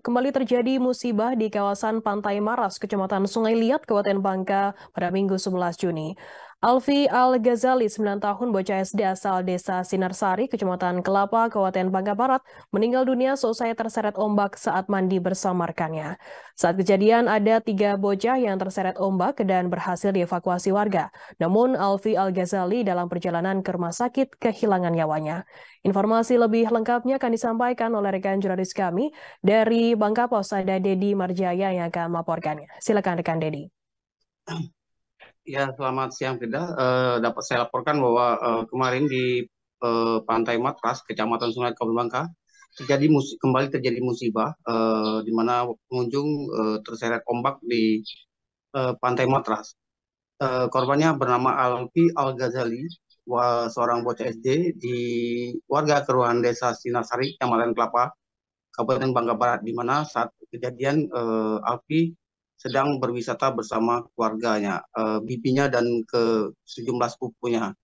Kembali terjadi musibah di kawasan Pantai Maras, Kecamatan Sungai Liat, Kabupaten Bangka pada Minggu 11 Juni. Alfi Al-Ghazali, 9 tahun bocah SD asal desa Sinarsari, Kecamatan Kelapa, Kabupaten Bangka Barat, meninggal dunia selesai terseret ombak saat mandi bersama rekannya. Saat kejadian, ada tiga bocah yang terseret ombak dan berhasil dievakuasi warga. Namun, Alfi Al-Ghazali dalam perjalanan ke rumah sakit kehilangan nyawanya. Informasi lebih lengkapnya akan disampaikan oleh rekan jurnalis kami dari Bangka Pos, ada Dedi Marjaya yang akan melaporkannya. Silakan rekan Dedi. Ya, selamat siang Frida. Uh, eh, dapat saya laporkan bahwa uh, kemarin di uh, Pantai Matras, Kecamatan Sungai Bangka, terjadi kembali terjadi musibah uh, di mana pengunjung uh, terseret ombak di uh, Pantai Matras. Uh, korbannya bernama Alfi Al Ghazali, seorang bocah SD di warga keruhan Desa Sinasari, Kecamatan Kelapa, Kabupaten Bangka Barat, di mana saat kejadian uh, Alfi sedang berwisata bersama keluarganya, uh, bibinya dan ke sejumlah sepupunya.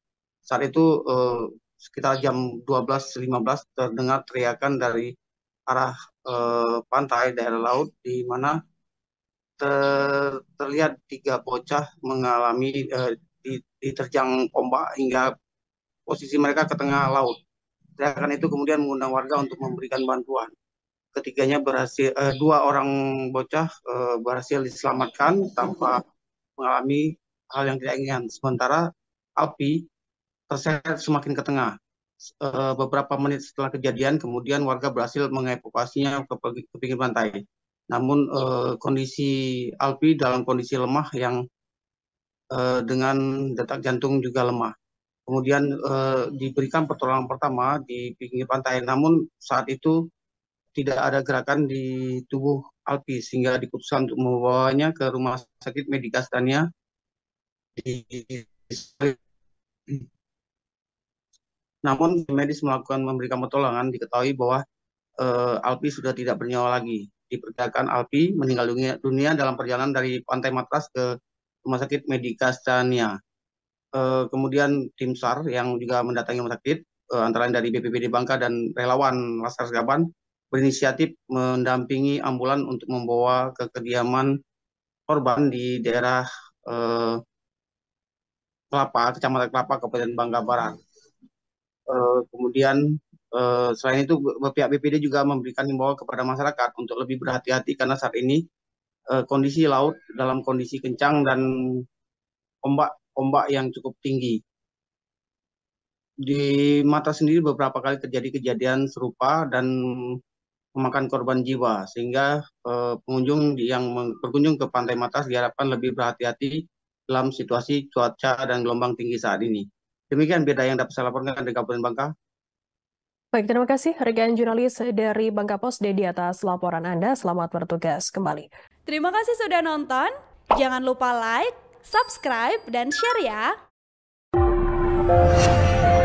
Saat itu uh, sekitar jam 12.15 terdengar teriakan dari arah uh, pantai daerah laut di mana ter, terlihat tiga bocah mengalami uh, diterjang ombak hingga posisi mereka ke tengah laut. Teriakan itu kemudian mengundang warga untuk memberikan bantuan ketiganya berhasil uh, dua orang bocah uh, berhasil diselamatkan tanpa mengalami hal yang tidak ingin. Sementara api terseret semakin ke tengah. Uh, beberapa menit setelah kejadian, kemudian warga berhasil mengevakuasinya ke, ke pinggir pantai. Namun uh, kondisi Alpi dalam kondisi lemah yang uh, dengan detak jantung juga lemah. Kemudian diberikan pertolongan pertama di pinggir pantai. Namun saat itu tidak ada gerakan di tubuh Alpi sehingga diputuskan untuk membawanya ke rumah sakit Medika Stania di namun medis melakukan memberikan pertolongan diketahui bahwa uh, eh, Alpi sudah tidak bernyawa lagi. Diperkirakan Alpi meninggal dunia, dunia dalam perjalanan dari Pantai Matras ke Rumah Sakit Medika Stania. uh, eh, kemudian tim SAR yang juga mendatangi rumah sakit, uh, antara lain dari BPBD Bangka dan relawan Laskar Gaban, berinisiatif mendampingi ambulan untuk membawa ke kediaman korban di daerah eh, Kelapa, Kecamatan Kelapa, Kabupaten Bangka Barat. Eh, kemudian eh, selain itu pihak BPD juga memberikan himbauan kepada masyarakat untuk lebih berhati-hati karena saat ini eh, kondisi laut dalam kondisi kencang dan ombak ombak yang cukup tinggi. Di Mata sendiri beberapa kali terjadi kejadian serupa dan memakan korban jiwa sehingga eh, pengunjung yang berkunjung ke Pantai Matas diharapkan lebih berhati-hati dalam situasi cuaca dan gelombang tinggi saat ini. Demikian beda yang dapat saya laporkan dari Kabupaten Bangka. Baik, terima kasih rekan jurnalis dari Bangka Pos Dedi atas laporan Anda. Selamat bertugas kembali. Terima kasih sudah nonton. Jangan lupa like, subscribe, dan share ya.